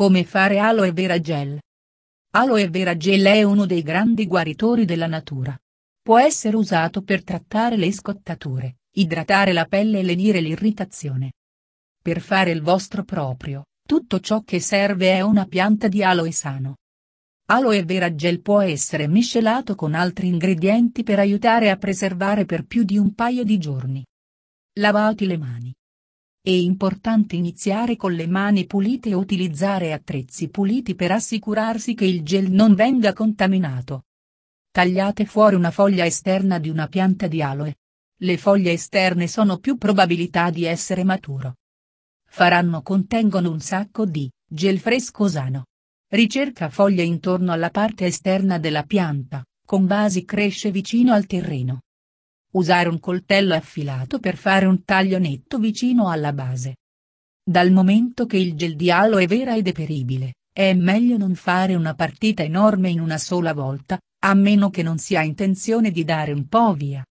Come fare aloe vera gel? Aloe vera gel è uno dei grandi guaritori della natura. Può essere usato per trattare le scottature, idratare la pelle e lenire l'irritazione. Per fare il vostro proprio, tutto ciò che serve è una pianta di aloe sano. Aloe vera gel può essere miscelato con altri ingredienti per aiutare a preservare per più di un paio di giorni. Lavati le mani. È importante iniziare con le mani pulite e utilizzare attrezzi puliti per assicurarsi che il gel non venga contaminato. Tagliate fuori una foglia esterna di una pianta di aloe. Le foglie esterne sono più probabilità di essere maturo. Faranno contengono un sacco di gel fresco sano. Ricerca foglie intorno alla parte esterna della pianta, con basi cresce vicino al terreno. Usare un coltello affilato per fare un taglio netto vicino alla base. Dal momento che il gel di aloe vera è deperibile, è meglio non fare una partita enorme in una sola volta, a meno che non si ha intenzione di dare un po' via.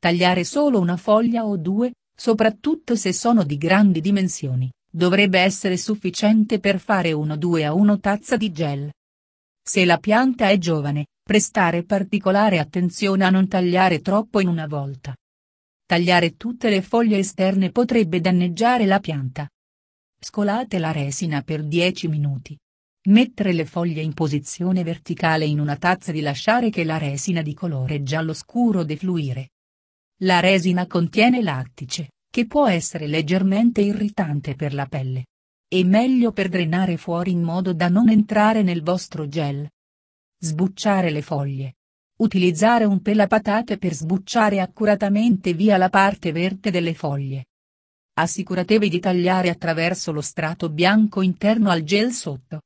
Tagliare solo una foglia o due, soprattutto se sono di grandi dimensioni, dovrebbe essere sufficiente per fare 1-2 a 1 tazza di gel. Se la pianta è giovane, prestare particolare attenzione a non tagliare troppo in una volta. Tagliare tutte le foglie esterne potrebbe danneggiare la pianta. Scolate la resina per 10 minuti. Mettere le foglie in posizione verticale in una tazza e lasciare che la resina di colore giallo scuro defluire. La resina contiene lattice, che può essere leggermente irritante per la pelle. È meglio per drenare fuori in modo da non entrare nel vostro gel. Sbucciare le foglie. Utilizzare un pelapatate per sbucciare accuratamente via la parte verde delle foglie. Assicuratevi di tagliare attraverso lo strato bianco interno al gel sotto.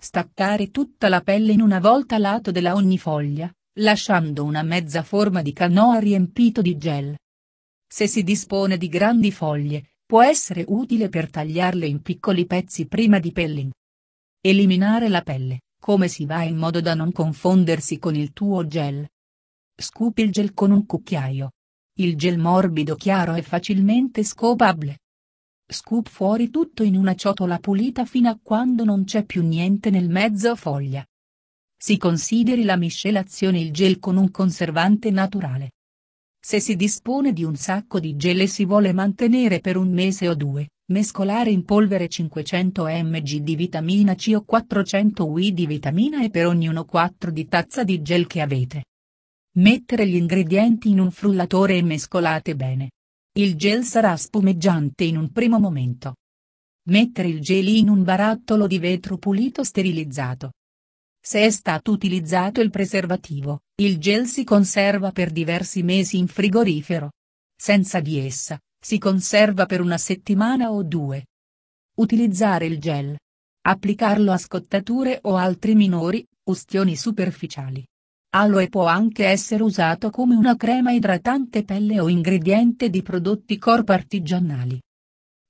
Staccare tutta la pelle in una volta lato della ogni foglia, lasciando una mezza forma di canoa riempito di gel. Se si dispone di grandi foglie, Può essere utile per tagliarle in piccoli pezzi prima di pelling. Eliminare la pelle, come si va in modo da non confondersi con il tuo gel. Scupi il gel con un cucchiaio. Il gel morbido chiaro è facilmente scopabile. Scoop fuori tutto in una ciotola pulita fino a quando non c'è più niente nel mezzo foglia. Si consideri la miscelazione il gel con un conservante naturale. Se si dispone di un sacco di gel e si vuole mantenere per un mese o due, mescolare in polvere 500 mg di vitamina C o 400 UI di vitamina E per ognuno 4 di tazza di gel che avete. Mettere gli ingredienti in un frullatore e mescolate bene. Il gel sarà spumeggiante in un primo momento. Mettere il gel in un barattolo di vetro pulito sterilizzato. Se è stato utilizzato il preservativo, il gel si conserva per diversi mesi in frigorifero. Senza di essa, si conserva per una settimana o due. Utilizzare il gel. Applicarlo a scottature o altri minori, ustioni superficiali. Aloe può anche essere usato come una crema idratante pelle o ingrediente di prodotti corpo artigianali.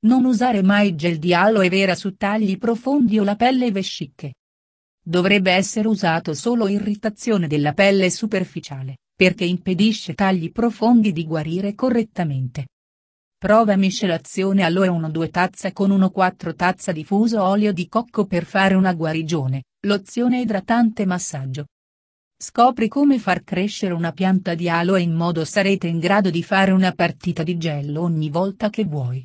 Non usare mai gel di aloe vera su tagli profondi o la pelle vesciche. Dovrebbe essere usato solo irritazione della pelle superficiale, perché impedisce tagli profondi di guarire correttamente. Prova miscelazione allo 1-2 tazza con 1-4 tazza di fuso olio di cocco per fare una guarigione, lozione idratante massaggio. Scopri come far crescere una pianta di aloe in modo sarete in grado di fare una partita di gel ogni volta che vuoi.